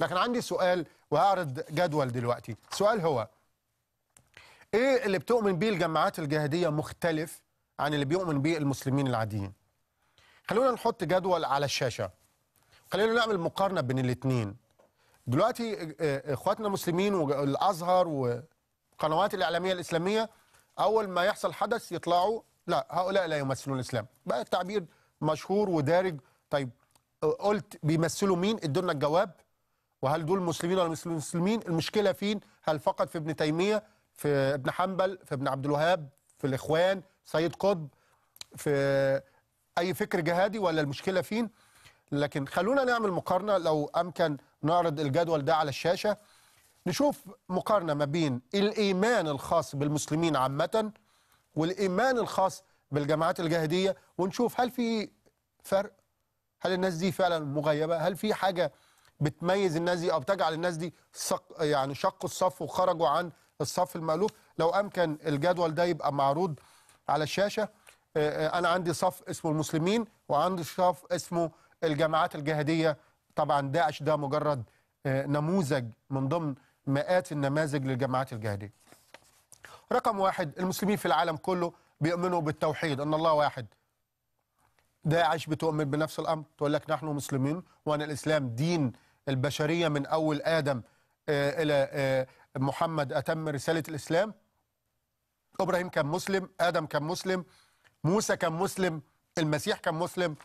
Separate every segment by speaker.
Speaker 1: لكن عندي سؤال وهعرض جدول دلوقتي السؤال هو ايه اللي بتؤمن بيه الجماعات الجهادية مختلف عن اللي بيؤمن بيه المسلمين العاديين خلونا نحط جدول على الشاشة خلينا نعمل مقارنة بين الاثنين دلوقتي اخواتنا المسلمين والازهر والقنوات الاعلامية الاسلامية اول ما يحصل حدث يطلعوا لا هؤلاء لا يمثلون الاسلام بقى التعبير مشهور ودارج طيب قلت بيمثلوا مين ادونا الجواب وهل دول مسلمين ولا مش مسلمين المشكله فين هل فقط في ابن تيميه في ابن حنبل في ابن عبد الوهاب في الاخوان سيد قطب في اي فكر جهادي ولا المشكله فين لكن خلونا نعمل مقارنه لو امكن نعرض الجدول ده على الشاشه نشوف مقارنه ما بين الايمان الخاص بالمسلمين عامه والايمان الخاص بالجماعات الجهاديه ونشوف هل في فرق هل الناس دي فعلا مغيبه هل في حاجه بتميز الناس دي او بتجعل الناس دي يعني شقوا الصف وخرجوا عن الصف المالوف لو امكن الجدول ده يبقى معروض على الشاشه انا عندي صف اسمه المسلمين وعندي صف اسمه الجماعات الجهاديه طبعا داعش ده مجرد نموذج من ضمن مئات النماذج للجماعات الجهاديه. رقم واحد المسلمين في العالم كله بيؤمنوا بالتوحيد ان الله واحد. داعش بتؤمن بنفس الامر تقول لك نحن مسلمين وان الاسلام دين البشرية من أول آدم آه، إلى آه، محمد أتم رسالة الإسلام إبراهيم كان مسلم آدم كان مسلم موسى كان مسلم المسيح كان مسلم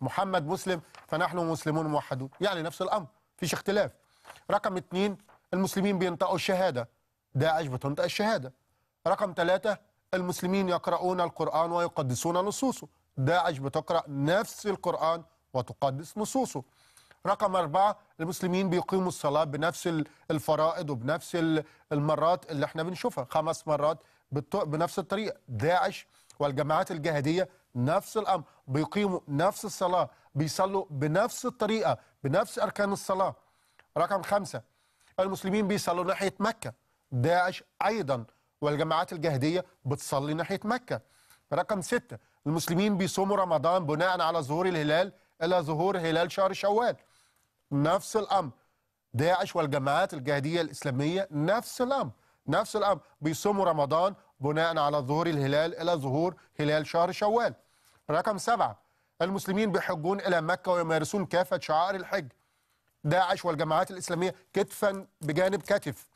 Speaker 1: محمد مسلم فنحن مسلمون موحدون يعني نفس الأمر مفيش اختلاف رقم اثنين المسلمين بينطقوا الشهادة داعش بتنطق الشهادة رقم ثلاثة المسلمين يقرؤون القرآن ويقدسون نصوصه داعش بتقرأ نفس القرآن وتقدس نصوصه رقم أربعة المسلمين بيقيموا الصلاة بنفس الفرائض وبنفس المرات اللي احنا بنشوفها خمس مرات بنفس الطريقة داعش والجماعات الجهادية نفس الأمر بيقيموا نفس الصلاة بيصلوا بنفس الطريقة بنفس أركان الصلاة رقم خمسة المسلمين بيصلوا ناحية مكة داعش أيضا والجماعات الجهادية بتصلي ناحية مكة رقم ستة المسلمين بيصوموا رمضان بناء على ظهور الهلال إلى ظهور هلال شهر شوال نفس الامر داعش والجماعات الجهاديه الاسلاميه نفس الامر نفس الامر بيصوموا رمضان بناء على ظهور الهلال الى ظهور هلال شهر شوال رقم سبعة المسلمين بيحجون الى مكه ويمارسون كافه شعائر الحج داعش والجماعات الاسلاميه كتفا بجانب كتف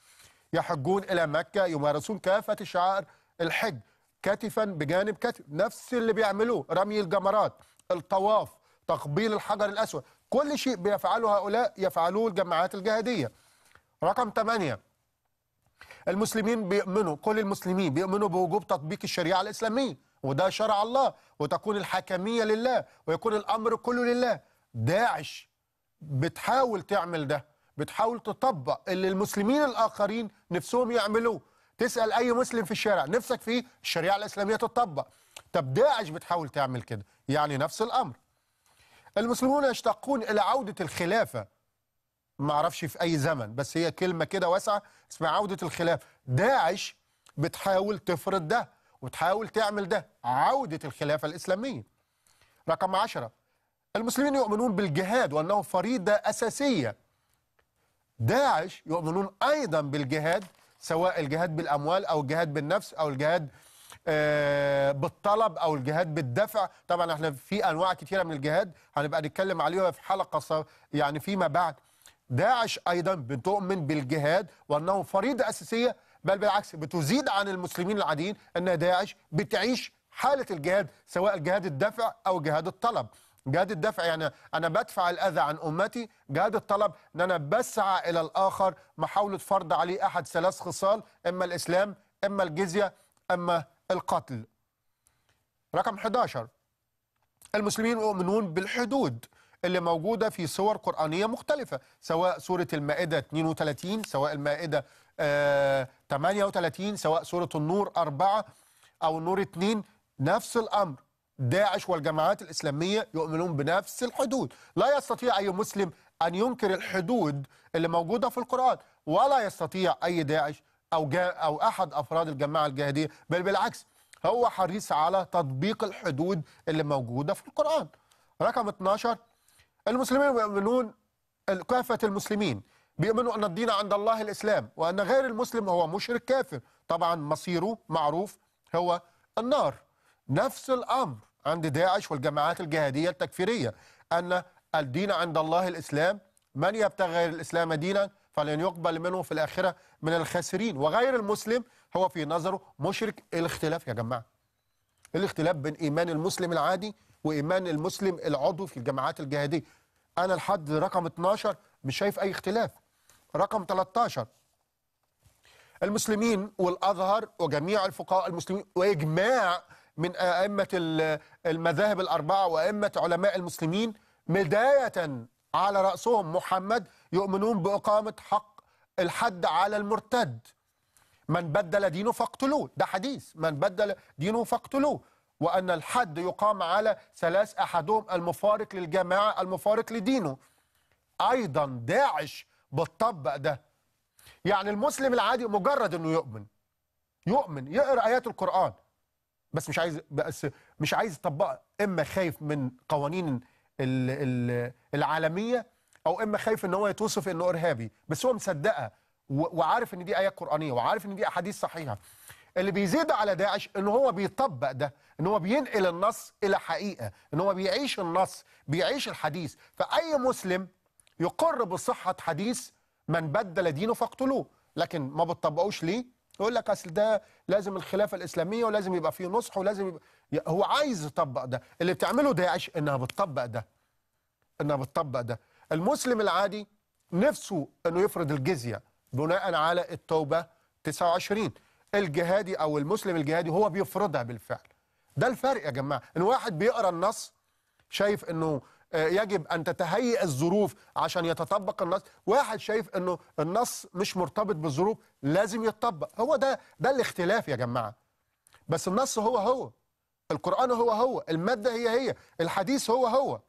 Speaker 1: يحجون الى مكه يمارسون كافه شعائر الحج كتفا بجانب كتف نفس اللي بيعملوه رمي الجمرات الطواف تقبيل الحجر الاسود كل شيء بيفعله هؤلاء يفعلوه الجماعات الجهادية رقم 8 المسلمين بيؤمنوا كل المسلمين بيؤمنوا بوجوب تطبيق الشريعة الإسلامية وده شرع الله وتكون الحكمية لله ويكون الأمر كله لله داعش بتحاول تعمل ده بتحاول تطبق اللي المسلمين الآخرين نفسهم يعملوه تسأل أي مسلم في الشارع نفسك فيه الشريعة الإسلامية تطبق طب داعش بتحاول تعمل كده يعني نفس الأمر المسلمون يشتاقون إلى عودة الخلافة ما اعرفش في أي زمن بس هي كلمة كده واسعة اسمها عودة الخلافة داعش بتحاول تفرض ده وتحاول تعمل ده عودة الخلافة الإسلامية رقم عشرة المسلمين يؤمنون بالجهاد وأنه فريضة أساسية داعش يؤمنون أيضا بالجهاد سواء الجهاد بالأموال أو الجهاد بالنفس أو الجهاد آه، بالطلب او الجهاد بالدفع طبعا احنا في انواع كثيره من الجهاد هنبقى نتكلم عليها في حلقه يعني فيما بعد داعش ايضا بتؤمن بالجهاد وانه فريضه اساسيه بل بالعكس بتزيد عن المسلمين العاديين ان داعش بتعيش حاله الجهاد سواء جهاد الدفع او جهاد الطلب جهاد الدفع يعني انا بدفع الاذى عن امتي جهاد الطلب ان انا بسعى الى الاخر محاوله فرض عليه احد ثلاث خصال اما الاسلام اما الجزيه اما القتل رقم 11 المسلمين يؤمنون بالحدود اللي موجودة في صور قرآنية مختلفة سواء سورة المائدة 32 سواء المائدة 38 آه، سواء سورة النور 4 أو النور 2 نفس الأمر داعش والجماعات الإسلامية يؤمنون بنفس الحدود لا يستطيع أي مسلم أن ينكر الحدود اللي موجودة في القرآن ولا يستطيع أي داعش او او احد افراد الجماعه الجهاديه بل بالعكس هو حريص على تطبيق الحدود اللي موجوده في القران. رقم 12 المسلمين يؤمنون كافه المسلمين بيؤمنوا ان الدين عند الله الاسلام وان غير المسلم هو مشرك كافر طبعا مصيره معروف هو النار. نفس الامر عند داعش والجماعات الجهاديه التكفيريه ان الدين عند الله الاسلام من يبتغي الاسلام دينا فلن يقبل منه في الآخرة من الخاسرين وغير المسلم هو في نظره مشرك الاختلاف يا جماعة الاختلاف بين إيمان المسلم العادي وإيمان المسلم العضو في الجماعات الجهادية أنا لحد رقم 12 مش شايف أي اختلاف رقم 13 المسلمين والأزهر وجميع الفقهاء المسلمين وإجماع من أئمة المذاهب الأربعة وأئمة علماء المسلمين بداية على رأسهم محمد يؤمنون بإقامة حق الحد على المرتد من بدل دينه فاقتلوه ده حديث من بدل دينه فاقتلوه وأن الحد يقام على ثلاث أحدهم المفارق للجماعة المفارق لدينه أيضا داعش بتطبق ده يعني المسلم العادي مجرد أنه يؤمن يؤمن يقرأ آيات القرآن بس مش عايز بس مش عايز يطبقها إما خايف من قوانين العالمية او اما خايف ان هو يتوصف انه ارهابي بس هو مصدقها وعارف ان دي ايات قرانيه وعارف ان دي احاديث صحيحه اللي بيزيد على داعش ان هو بيطبق ده ان هو بينقل النص الى حقيقه ان هو بيعيش النص بيعيش الحديث فاي مسلم يقر بصحه حديث من بدل دينه فاقتلوه لكن ما بتطبقوش ليه يقول لك اصل ده لازم الخلافه الاسلاميه ولازم يبقى فيه نصح ولازم يبقى هو عايز يطبق ده اللي بتعمله داعش انها بتطبق ده انها بتطبق ده المسلم العادي نفسه أنه يفرض الجزية بناء على التوبة 29 الجهادي أو المسلم الجهادي هو بيفرضها بالفعل ده الفرق يا جماعة إن واحد بيقرأ النص شايف أنه آه، يجب أن تتهيئ الظروف عشان يتطبق النص واحد شايف أنه النص مش مرتبط بالظروف لازم يتطبق هو ده ده الاختلاف يا جماعة بس النص هو هو القرآن هو هو المادة هي هي الحديث هو هو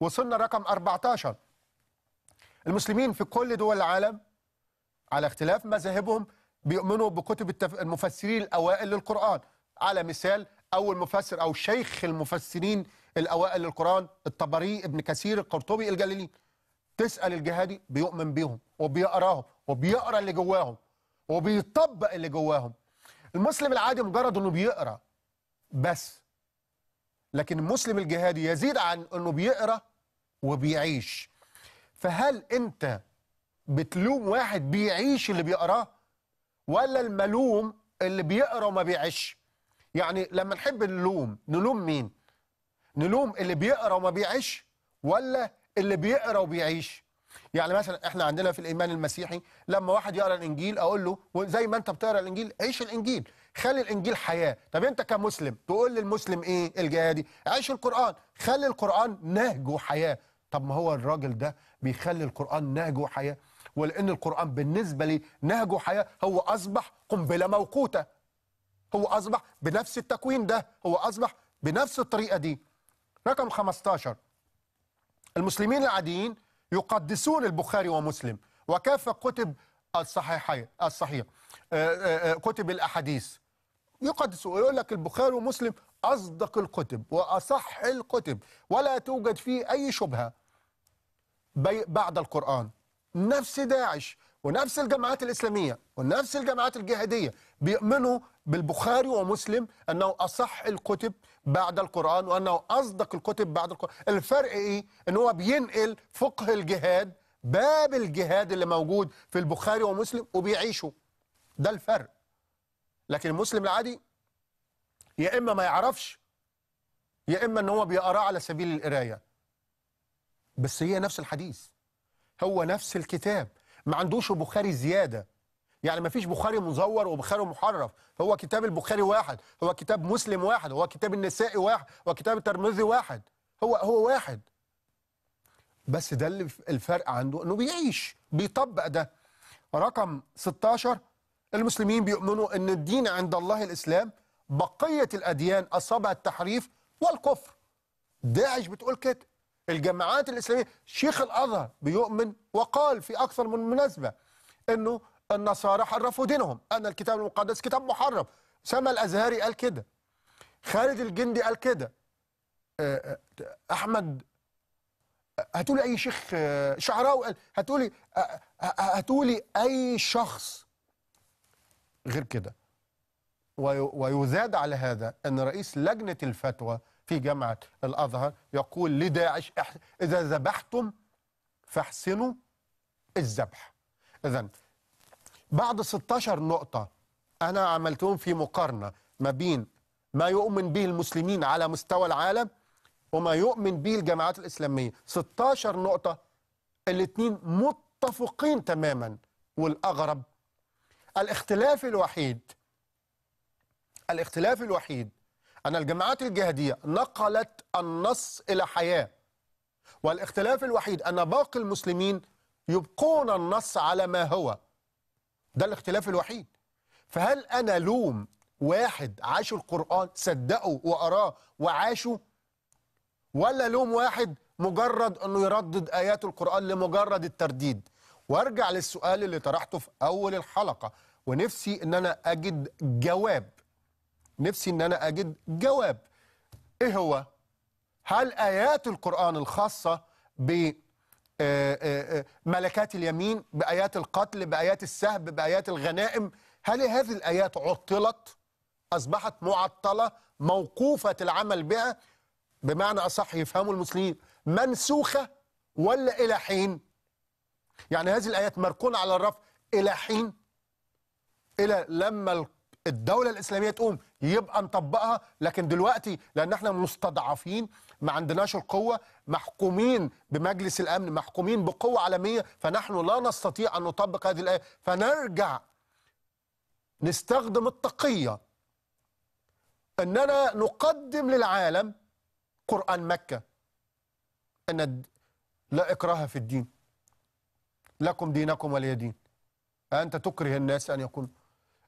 Speaker 1: وصلنا رقم 14 المسلمين في كل دول العالم على اختلاف مذاهبهم بيؤمنوا بكتب التف... المفسرين الاوائل للقران على مثال اول مفسر او شيخ المفسرين الاوائل للقران الطبري ابن كثير القرطبي الجليلي تسال الجهادي بيؤمن بيهم وبيقراهم وبيقرا اللي جواهم وبيطبق اللي جواهم المسلم العادي مجرد انه بيقرا بس لكن المسلم الجهادي يزيد عن انه بيقرا وبيعيش فهل انت بتلوم واحد بيعيش اللي بيقراه ولا الملوم اللي بيقرا وما بيعيش يعني لما نحب نلوم نلوم مين نلوم اللي بيقرا وما بيعيش ولا اللي بيقرا وبيعيش يعني مثلا احنا عندنا في الايمان المسيحي لما واحد يقرا الانجيل اقول له زي ما انت بتقرا الانجيل عيش الانجيل خلي الانجيل حياه طب انت كمسلم تقول للمسلم ايه الجهادي عيش القران خلي القران نهج وحياه طب ما هو الراجل ده بيخلي القرآن نهج وحياة ولأن القرآن بالنسبة لي نهج وحياة هو أصبح قنبلة موقوتة هو أصبح بنفس التكوين ده هو أصبح بنفس الطريقة دي رقم 15 المسلمين العاديين يقدسون البخاري ومسلم وكافة كتب الصحيحين الصحيح آه، آه، آه، كتب الأحاديث يقدس ويقول لك البخاري ومسلم أصدق الكتب وأصح الكتب ولا توجد فيه أي شبهة بعد القرآن نفس داعش ونفس الجماعات الإسلامية ونفس الجماعات الجهادية بيؤمنوا بالبخاري ومسلم أنه أصح الكتب بعد القرآن وأنه أصدق الكتب بعد القرآن الفرق إيه؟ أن هو بينقل فقه الجهاد باب الجهاد اللي موجود في البخاري ومسلم وبيعيشه ده الفرق لكن المسلم العادي يا إما ما يعرفش يا إما أن هو بيقراه على سبيل القراية بس هي نفس الحديث هو نفس الكتاب ما عندوش بخاري زياده يعني ما فيش بخاري مزور وبخاري محرف هو كتاب البخاري واحد هو كتاب مسلم واحد هو كتاب النسائي واحد هو كتاب الترمذي واحد هو هو واحد بس ده اللي الفرق عنده انه بيعيش بيطبق ده رقم 16 المسلمين بيؤمنوا ان الدين عند الله الاسلام بقيه الاديان اصابها التحريف والكفر داعش بتقول كده الجماعات الإسلامية شيخ الأزهر بيؤمن وقال في أكثر من مناسبة أنه النصارى حرفوا دينهم أن الكتاب المقدس كتاب محرم سما الأزهري قال كده خالد الجندي قال كده آه، آه، أحمد هتقولي أي شيخ آه، شعراوي قال هتقولي هتقولي أي شخص غير كده ويزاد على هذا أن رئيس لجنة الفتوى في جامعة الأزهر يقول لداعش إذا ذبحتم فاحسنوا الذبح إذا بعد 16 نقطة أنا عملتهم في مقارنة ما بين ما يؤمن به المسلمين على مستوى العالم وما يؤمن به الجماعات الإسلامية 16 نقطة الاثنين متفقين تماما والأغرب الاختلاف الوحيد الاختلاف الوحيد أن الجماعات الجهادية نقلت النص إلى حياة والاختلاف الوحيد أن باقي المسلمين يبقون النص على ما هو ده الاختلاف الوحيد فهل أنا لوم واحد عاشوا القرآن صدقوا وقراه وعاشوا ولا لوم واحد مجرد أنه يردد آيات القرآن لمجرد الترديد وارجع للسؤال اللي طرحته في أول الحلقة ونفسي أن أنا أجد جواب نفسي ان انا اجد جواب ايه هو هل ايات القران الخاصه ب آه، آه، آه، ملكات اليمين بايات القتل بايات السهب بايات الغنائم هل هذه الايات عطلت اصبحت معطله موقوفه العمل بها بمعنى اصح يفهموا المسلمين منسوخه ولا الى حين يعني هذه الايات مركونه على الرف الى حين الى لما الدوله الاسلاميه تقوم يبقى نطبقها لكن دلوقتي لان احنا مستضعفين ما عندناش القوه محكومين بمجلس الامن محكومين بقوه عالميه فنحن لا نستطيع ان نطبق هذه الايه فنرجع نستخدم التقيه اننا نقدم للعالم قران مكه ان لا اكراه في الدين لكم دينكم ولي دين أنت تكره الناس أن يكونوا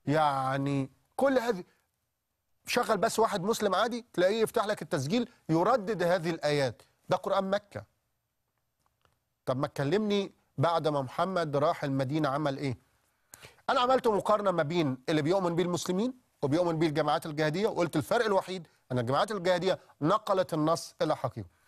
Speaker 1: يعني كل هذه شغل بس واحد مسلم عادي تلاقيه يفتح لك التسجيل يردد هذه الآيات ده قرآن مكة طب ما تكلمني بعد ما محمد راح المدينة عمل إيه أنا عملت مقارنة ما بين اللي بيؤمن بيه المسلمين وبيؤمن بيه الجماعات الجهادية وقلت الفرق الوحيد أن الجماعات الجهادية نقلت النص إلى حقيقه